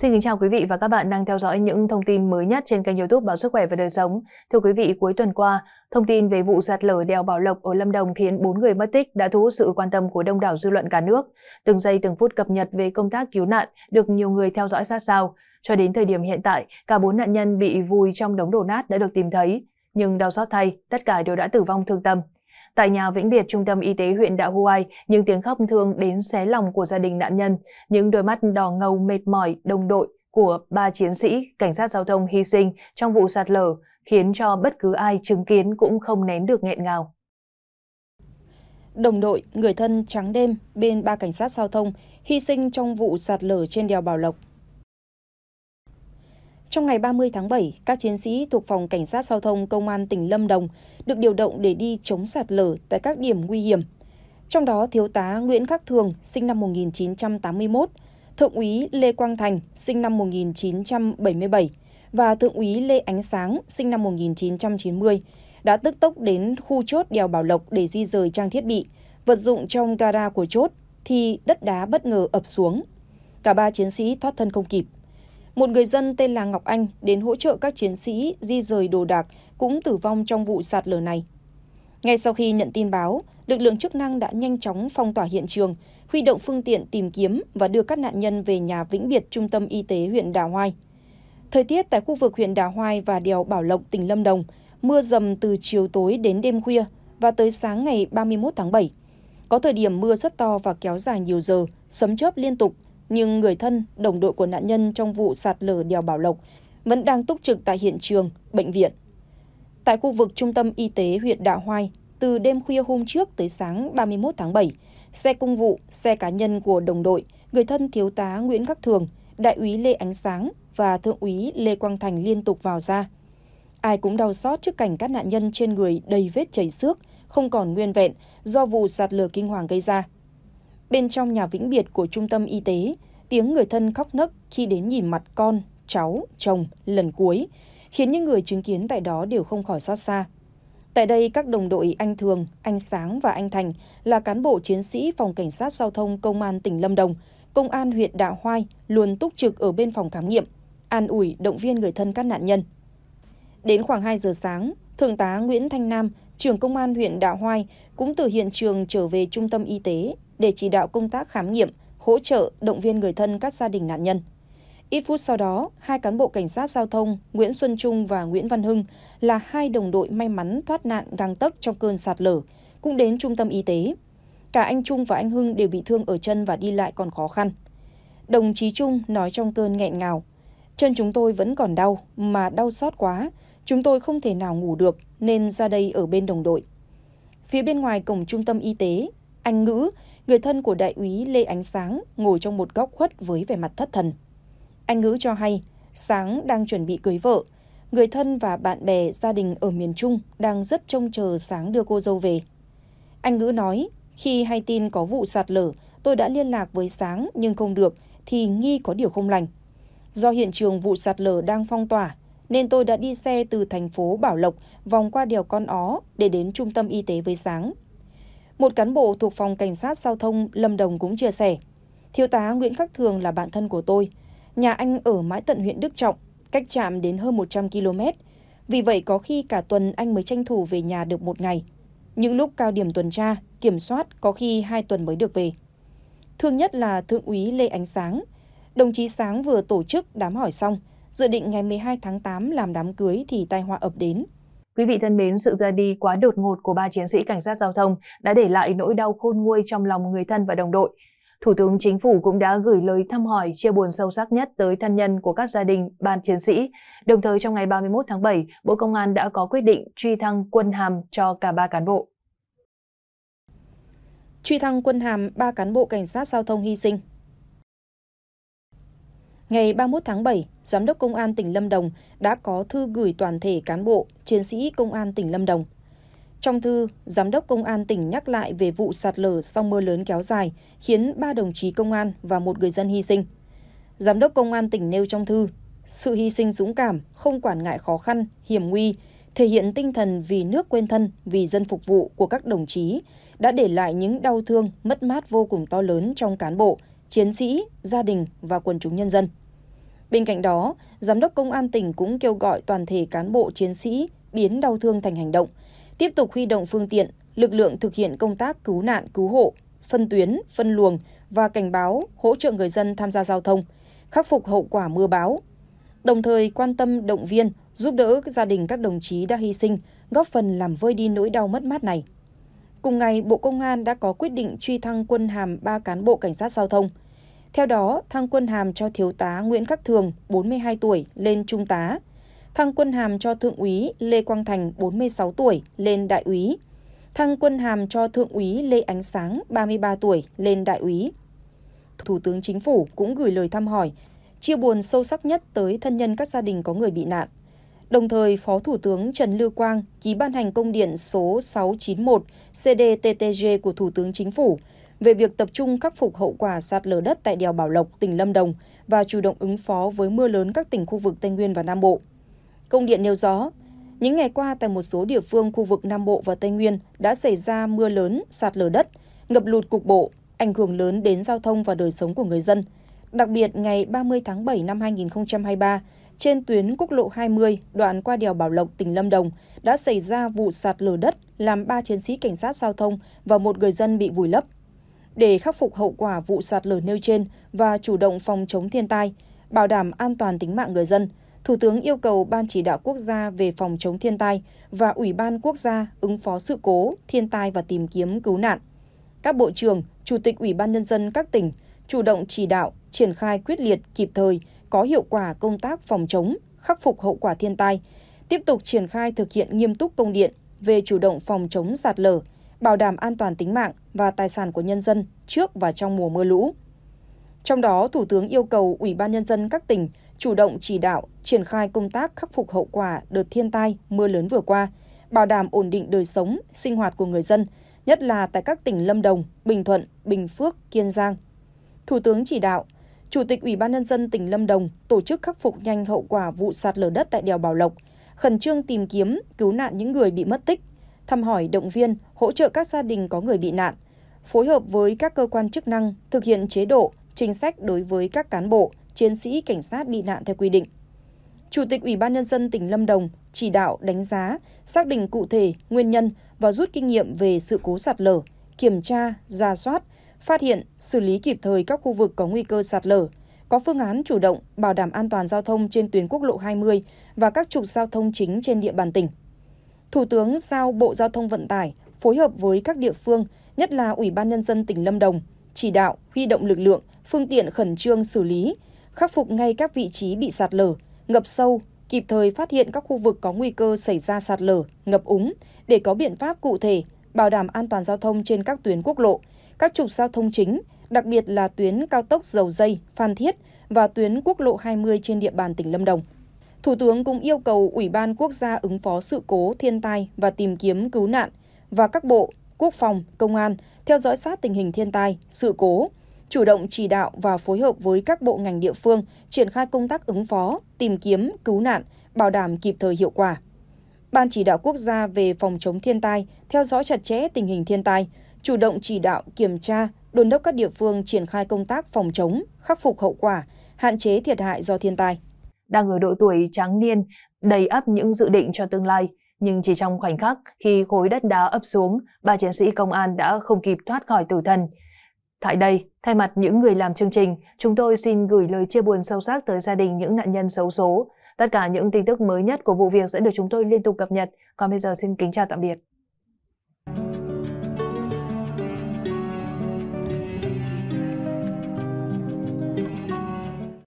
Xin kính chào quý vị và các bạn đang theo dõi những thông tin mới nhất trên kênh youtube Báo Sức Khỏe và Đời Sống. Thưa quý vị, cuối tuần qua, thông tin về vụ sạt lở đèo Bảo Lộc ở Lâm Đồng khiến 4 người mất tích đã thu hút sự quan tâm của đông đảo dư luận cả nước. Từng giây từng phút cập nhật về công tác cứu nạn được nhiều người theo dõi sát sao. Cho đến thời điểm hiện tại, cả 4 nạn nhân bị vùi trong đống đổ nát đã được tìm thấy. Nhưng đau xót thay, tất cả đều đã tử vong thương tâm. Tại nhà vĩnh biệt trung tâm y tế huyện Đạo Huai, những tiếng khóc thương đến xé lòng của gia đình nạn nhân, những đôi mắt đỏ ngầu mệt mỏi đồng đội của ba chiến sĩ cảnh sát giao thông hy sinh trong vụ sạt lở khiến cho bất cứ ai chứng kiến cũng không nén được nghẹn ngào. Đồng đội, người thân trắng đêm bên ba cảnh sát giao thông hy sinh trong vụ sạt lở trên đèo Bảo Lộc trong ngày 30 tháng 7, các chiến sĩ thuộc Phòng Cảnh sát Giao thông Công an tỉnh Lâm Đồng được điều động để đi chống sạt lở tại các điểm nguy hiểm. Trong đó, Thiếu tá Nguyễn Khắc Thường, sinh năm 1981, Thượng úy Lê Quang Thành, sinh năm 1977 và Thượng úy Lê Ánh Sáng, sinh năm 1990, đã tức tốc đến khu chốt đèo Bảo Lộc để di rời trang thiết bị, vật dụng trong gara của chốt, thì đất đá bất ngờ ập xuống. Cả ba chiến sĩ thoát thân không kịp một người dân tên là Ngọc Anh đến hỗ trợ các chiến sĩ di rời đồ đạc cũng tử vong trong vụ sạt lở này. Ngay sau khi nhận tin báo, lực lượng chức năng đã nhanh chóng phong tỏa hiện trường, huy động phương tiện tìm kiếm và đưa các nạn nhân về nhà vĩnh biệt trung tâm y tế huyện Đà Hoai. Thời tiết tại khu vực huyện Đà Hoai và đèo Bảo Lộc, tỉnh Lâm Đồng, mưa dầm từ chiều tối đến đêm khuya và tới sáng ngày 31 tháng 7. Có thời điểm mưa rất to và kéo dài nhiều giờ, sấm chớp liên tục – nhưng người thân, đồng đội của nạn nhân trong vụ sạt lở đèo Bảo Lộc vẫn đang túc trực tại hiện trường, bệnh viện. Tại khu vực trung tâm y tế huyện Đạo Hoai, từ đêm khuya hôm trước tới sáng 31 tháng 7, xe công vụ, xe cá nhân của đồng đội, người thân thiếu tá Nguyễn Khắc Thường, đại úy Lê Ánh Sáng và thượng úy Lê Quang Thành liên tục vào ra. Ai cũng đau xót trước cảnh các nạn nhân trên người đầy vết chảy xước, không còn nguyên vẹn do vụ sạt lở kinh hoàng gây ra. Bên trong nhà vĩnh biệt của trung tâm y tế, tiếng người thân khóc nấc khi đến nhìn mặt con, cháu, chồng lần cuối, khiến những người chứng kiến tại đó đều không khỏi xót xa. Tại đây, các đồng đội anh Thường, anh Sáng và anh Thành là cán bộ chiến sĩ phòng cảnh sát giao thông công an tỉnh Lâm Đồng, công an huyện Đạo Hoai luôn túc trực ở bên phòng khám nghiệm, an ủi động viên người thân các nạn nhân. Đến khoảng 2 giờ sáng, Thượng tá Nguyễn Thanh Nam, trưởng công an huyện Đạo Hoai cũng từ hiện trường trở về trung tâm y tế để chỉ đạo công tác khám nghiệm, hỗ trợ động viên người thân các gia đình nạn nhân. Ít phút sau đó, hai cán bộ cảnh sát giao thông Nguyễn Xuân Trung và Nguyễn Văn Hưng là hai đồng đội may mắn thoát nạn găng tấc trong cơn sạt lở, cũng đến trung tâm y tế. Cả anh Trung và anh Hưng đều bị thương ở chân và đi lại còn khó khăn. Đồng chí Trung nói trong cơn nghẹn ngào, chân chúng tôi vẫn còn đau, mà đau xót quá, chúng tôi không thể nào ngủ được nên ra đây ở bên đồng đội. Phía bên ngoài cổng trung tâm y tế, anh Ngữ người thân của đại úy Lê Ánh Sáng ngồi trong một góc khuất với vẻ mặt thất thần. Anh Ngữ cho hay, Sáng đang chuẩn bị cưới vợ. Người thân và bạn bè gia đình ở miền Trung đang rất trông chờ Sáng đưa cô dâu về. Anh Ngữ nói, khi hay tin có vụ sạt lở, tôi đã liên lạc với Sáng nhưng không được thì nghi có điều không lành. Do hiện trường vụ sạt lở đang phong tỏa nên tôi đã đi xe từ thành phố Bảo Lộc vòng qua đèo Con Ó để đến trung tâm y tế với Sáng một cán bộ thuộc phòng cảnh sát giao thông Lâm Đồng cũng chia sẻ, Thiếu tá Nguyễn Khắc Thường là bạn thân của tôi. Nhà anh ở mãi tận huyện Đức Trọng, cách trạm đến hơn 100 km. Vì vậy có khi cả tuần anh mới tranh thủ về nhà được một ngày. Những lúc cao điểm tuần tra, kiểm soát có khi hai tuần mới được về. Thương nhất là Thượng úy Lê Ánh Sáng. Đồng chí Sáng vừa tổ chức đám hỏi xong, dự định ngày 12 tháng 8 làm đám cưới thì tai họa ập đến. Quý vị thân mến, sự ra đi quá đột ngột của ba chiến sĩ cảnh sát giao thông đã để lại nỗi đau khôn nguôi trong lòng người thân và đồng đội. Thủ tướng Chính phủ cũng đã gửi lời thăm hỏi chia buồn sâu sắc nhất tới thân nhân của các gia đình, ban chiến sĩ. Đồng thời trong ngày 31 tháng 7, Bộ Công an đã có quyết định truy thăng quân hàm cho cả ba cán bộ. Truy thăng quân hàm ba cán bộ cảnh sát giao thông hy sinh Ngày 31 tháng 7, Giám đốc Công an tỉnh Lâm Đồng đã có thư gửi toàn thể cán bộ, chiến sĩ Công an tỉnh Lâm Đồng. Trong thư, Giám đốc Công an tỉnh nhắc lại về vụ sạt lở sau mưa lớn kéo dài, khiến ba đồng chí công an và một người dân hy sinh. Giám đốc Công an tỉnh nêu trong thư, sự hy sinh dũng cảm, không quản ngại khó khăn, hiểm nguy, thể hiện tinh thần vì nước quên thân, vì dân phục vụ của các đồng chí đã để lại những đau thương, mất mát vô cùng to lớn trong cán bộ, chiến sĩ, gia đình và quần chúng nhân dân. Bên cạnh đó, Giám đốc Công an tỉnh cũng kêu gọi toàn thể cán bộ chiến sĩ biến đau thương thành hành động, tiếp tục huy động phương tiện, lực lượng thực hiện công tác cứu nạn, cứu hộ, phân tuyến, phân luồng và cảnh báo hỗ trợ người dân tham gia giao thông, khắc phục hậu quả mưa bão. Đồng thời quan tâm động viên, giúp đỡ gia đình các đồng chí đã hy sinh, góp phần làm vơi đi nỗi đau mất mát này. Cùng ngày, Bộ Công an đã có quyết định truy thăng quân hàm 3 cán bộ cảnh sát giao thông – theo đó, thăng quân hàm cho thiếu tá Nguyễn Khắc Thường, 42 tuổi, lên trung tá. Thăng quân hàm cho thượng úy Lê Quang Thành, 46 tuổi, lên đại úy. Thăng quân hàm cho thượng úy Lê Ánh Sáng, 33 tuổi, lên đại úy. Thủ tướng Chính phủ cũng gửi lời thăm hỏi, chia buồn sâu sắc nhất tới thân nhân các gia đình có người bị nạn. Đồng thời, Phó Thủ tướng Trần Lưu Quang ký ban hành công điện số 691 CDTTG của Thủ tướng Chính phủ về việc tập trung khắc phục hậu quả sạt lở đất tại đèo Bảo Lộc, tỉnh Lâm Đồng và chủ động ứng phó với mưa lớn các tỉnh khu vực Tây Nguyên và Nam Bộ. Công điện nêu rõ, những ngày qua tại một số địa phương khu vực Nam Bộ và Tây Nguyên đã xảy ra mưa lớn, sạt lở đất, ngập lụt cục bộ, ảnh hưởng lớn đến giao thông và đời sống của người dân. Đặc biệt, ngày 30 tháng 7 năm 2023, trên tuyến quốc lộ 20, đoạn qua đèo Bảo Lộc, tỉnh Lâm Đồng, đã xảy ra vụ sạt lở đất làm 3 chiến sĩ cảnh sát giao thông và một người dân bị vùi lấp để khắc phục hậu quả vụ sạt lở nêu trên và chủ động phòng chống thiên tai, bảo đảm an toàn tính mạng người dân, Thủ tướng yêu cầu Ban chỉ đạo quốc gia về phòng chống thiên tai và Ủy ban quốc gia ứng phó sự cố, thiên tai và tìm kiếm cứu nạn. Các bộ trưởng, chủ tịch Ủy ban nhân dân các tỉnh chủ động chỉ đạo, triển khai quyết liệt, kịp thời, có hiệu quả công tác phòng chống, khắc phục hậu quả thiên tai, tiếp tục triển khai thực hiện nghiêm túc công điện về chủ động phòng chống sạt lở, bảo đảm an toàn tính mạng và tài sản của nhân dân trước và trong mùa mưa lũ. Trong đó, Thủ tướng yêu cầu Ủy ban Nhân dân các tỉnh chủ động chỉ đạo, triển khai công tác khắc phục hậu quả đợt thiên tai, mưa lớn vừa qua, bảo đảm ổn định đời sống, sinh hoạt của người dân, nhất là tại các tỉnh Lâm Đồng, Bình Thuận, Bình Phước, Kiên Giang. Thủ tướng chỉ đạo, Chủ tịch Ủy ban Nhân dân tỉnh Lâm Đồng tổ chức khắc phục nhanh hậu quả vụ sạt lở đất tại đèo Bảo Lộc, khẩn trương tìm kiếm, cứu nạn những người bị mất tích, thăm hỏi động viên, hỗ trợ các gia đình có người bị nạn, phối hợp với các cơ quan chức năng thực hiện chế độ, chính sách đối với các cán bộ, chiến sĩ cảnh sát bị nạn theo quy định. Chủ tịch Ủy ban nhân dân tỉnh Lâm Đồng chỉ đạo đánh giá, xác định cụ thể nguyên nhân và rút kinh nghiệm về sự cố sạt lở, kiểm tra, ra soát, phát hiện, xử lý kịp thời các khu vực có nguy cơ sạt lở, có phương án chủ động bảo đảm an toàn giao thông trên tuyến quốc lộ 20 và các trục giao thông chính trên địa bàn tỉnh. Thủ tướng giao Bộ Giao thông Vận tải phối hợp với các địa phương, nhất là Ủy ban Nhân dân tỉnh Lâm Đồng, chỉ đạo huy động lực lượng, phương tiện khẩn trương xử lý, khắc phục ngay các vị trí bị sạt lở, ngập sâu, kịp thời phát hiện các khu vực có nguy cơ xảy ra sạt lở, ngập úng để có biện pháp cụ thể bảo đảm an toàn giao thông trên các tuyến quốc lộ, các trục giao thông chính, đặc biệt là tuyến cao tốc Dầu Dây, Phan Thiết và tuyến quốc lộ 20 trên địa bàn tỉnh Lâm Đồng. Thủ tướng cũng yêu cầu Ủy ban Quốc gia ứng phó sự cố, thiên tai và tìm kiếm cứu nạn và các bộ, quốc phòng, công an theo dõi sát tình hình thiên tai, sự cố, chủ động chỉ đạo và phối hợp với các bộ ngành địa phương triển khai công tác ứng phó, tìm kiếm, cứu nạn, bảo đảm kịp thời hiệu quả. Ban chỉ đạo quốc gia về phòng chống thiên tai theo dõi chặt chẽ tình hình thiên tai, chủ động chỉ đạo kiểm tra, đôn đốc các địa phương triển khai công tác phòng chống, khắc phục hậu quả, hạn chế thiệt hại do thiên tai đang ở độ tuổi tráng niên, đầy ấp những dự định cho tương lai. Nhưng chỉ trong khoảnh khắc khi khối đất đá ấp xuống, ba chiến sĩ công an đã không kịp thoát khỏi tử thần. Tại đây, thay mặt những người làm chương trình, chúng tôi xin gửi lời chia buồn sâu sắc tới gia đình những nạn nhân xấu số. Tất cả những tin tức mới nhất của vụ việc sẽ được chúng tôi liên tục cập nhật. Còn bây giờ xin kính chào tạm biệt.